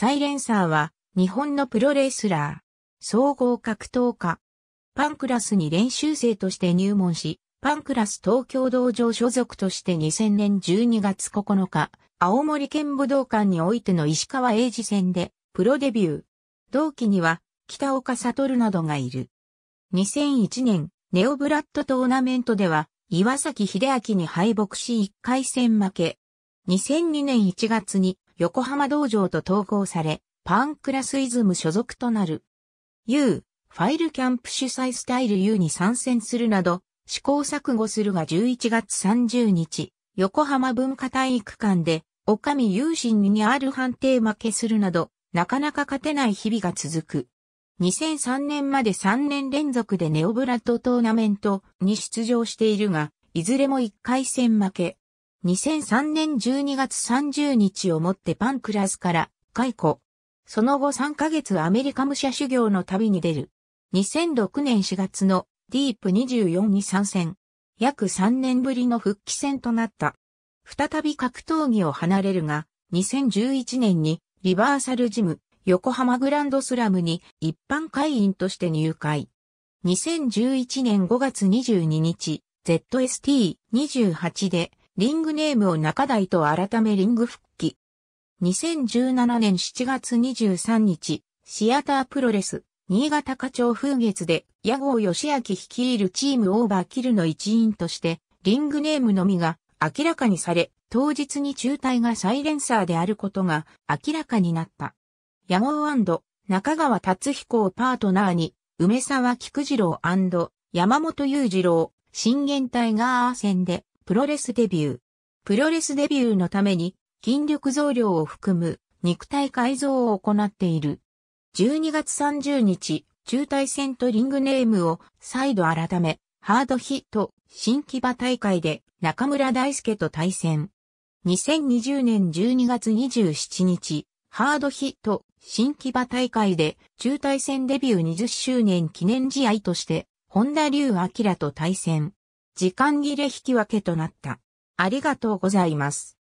サイレンサーは日本のプロレスラー、総合格闘家、パンクラスに練習生として入門し、パンクラス東京道場所属として2000年12月9日、青森県武道館においての石川英治戦でプロデビュー。同期には北岡悟などがいる。2001年、ネオブラッドトーナメントでは岩崎秀明に敗北し1回戦負け。2002年1月に横浜道場と統合され、パンクラスイズム所属となる。U、ファイルキャンプ主催スタイル U に参戦するなど、試行錯誤するが11月30日、横浜文化体育館で、おかみ有心にある判定負けするなど、なかなか勝てない日々が続く。2003年まで3年連続でネオブラッドトーナメントに出場しているが、いずれも1回戦負け。2003年12月30日をもってパンクラスから解雇。その後3ヶ月アメリカ武者修行の旅に出る。2006年4月のディープ24に参戦。約3年ぶりの復帰戦となった。再び格闘技を離れるが、2011年にリバーサルジム横浜グランドスラムに一般会員として入会。2011年5月22日、ZST28 でリングネームを中台と改めリング復帰。2017年7月23日、シアタープロレス、新潟課長風月で、矢号義明率いるチームオーバーキルの一員として、リングネームのみが明らかにされ、当日に中隊がサイレンサーであることが明らかになった。矢号中川達彦をパートナーに、梅沢菊次郎山本裕次郎、新元隊ガー戦で、プロレスデビュー。プロレスデビューのために筋力増量を含む肉体改造を行っている。12月30日、中大戦とリングネームを再度改め、ハードヒット新木場大会で中村大輔と対戦。2020年12月27日、ハードヒット新木場大会で中大戦デビュー20周年記念試合として、本田竜明と対戦。時間切れ引き分けとなった。ありがとうございます。